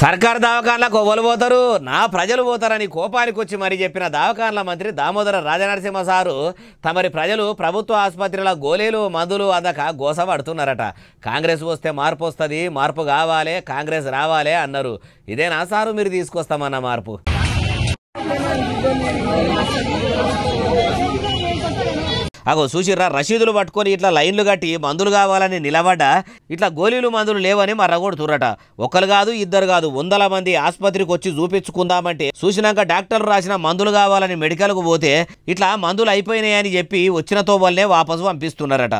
సర్కారు దావకాన్లకు ఒవ్వలు పోతారు నా ప్రజలు పోతారని కోపానికి వచ్చి మరి చెప్పిన దావకాన్ల మంత్రి దామోదర రాజనరసింహ సారు తమరి ప్రజలు ప్రభుత్వ ఆసుపత్రిల గోలీలు మందులు అందక గోస పడుతున్నారట కాంగ్రెస్ వస్తే మార్పు వస్తుంది మార్పు కావాలి కాంగ్రెస్ రావాలి అన్నారు ఇదేనా సారు మీరు తీసుకొస్తామన్న మార్పు అగో చూసిరా రసీదులు పట్టుకొని ఇట్లా లైన్లు కట్టి మందులు కావాలని నిలబడ్డా ఇట్లా గోళీలు మందులు లేవని మా రగొడుతురట ఒకరు కాదు ఇద్దరు కాదు వందల మంది ఆసుపత్రికి వచ్చి చూపించుకుందామంటే చూసినాక డాక్టర్లు రాసిన మందులు కావాలని మెడికల్కు పోతే ఇట్లా మందులు అయిపోయినాయని చెప్పి వచ్చిన వల్లే వాపసు పంపిస్తున్నారట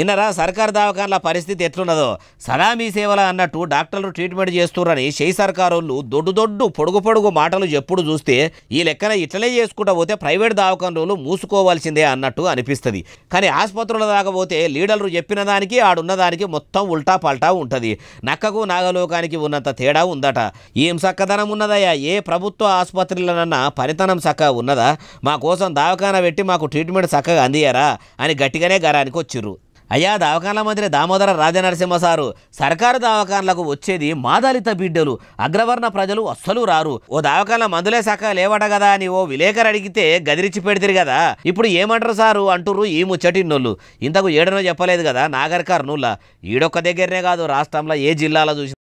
ఇన్నరా సర్కార్ దవాఖాన్ల పరిస్థితి ఎట్లున్నదో సదా మీ సేవల అన్నట్టు డాక్టర్లు ట్రీట్మెంట్ చేస్తున్నారని షై సర్కారోళ్ళు దొడ్డు దొడ్డు పొడుగు పొడుగు మాటలు ఎప్పుడు చూస్తే ఈ లెక్కన ఇట్లనే చేసుకుంటా పోతే ప్రైవేట్ దవాఖాన్లు మూసుకోవాల్సిందే అన్నట్టు అనిపిస్తుంది కానీ ఆసుపత్రుల దాకపోతే లీడర్లు చెప్పిన దానికి ఆడున్నదానికి మొత్తం ఉల్టా పల్టా ఉంటుంది నక్కకు నాగలోకానికి ఉన్నంత తేడా ఉందట ఏం చక్కదనం ఉన్నదయ్యా ఏ ప్రభుత్వ ఆసుపత్రులనన్నా పనితనం చక్కగా ఉన్నదా మా కోసం దవాఖాన పెట్టి మాకు ట్రీట్మెంట్ చక్కగా అందియారా అని గట్టిగానే గరానికి వచ్చిర్రు అయ్యా దవాఖాన్ల మంత్రి దామోదర రాజనరసింహ సారు సర్కారు దవాఖాన్లకు వచ్చేది మాదాలిత బిడ్డలు అగ్రవర్ణ ప్రజలు అస్సలు రారు ఓ దవాఖాన్ల మందులే శాఖ లేవట కదా అని ఓ విలేకరు అడిగితే గదిరిచ్చి పెడితే కదా ఇప్పుడు ఏమంటారు సారు అంటురు ఈ ముచ్చటిన్నోళ్ళు ఇంతకు ఏడనో చెప్పలేదు కదా నాగరికారు నువ్వులా ఈడొక్క దగ్గరనే కాదు రాష్ట్రంలో ఏ జిల్లాలో చూసి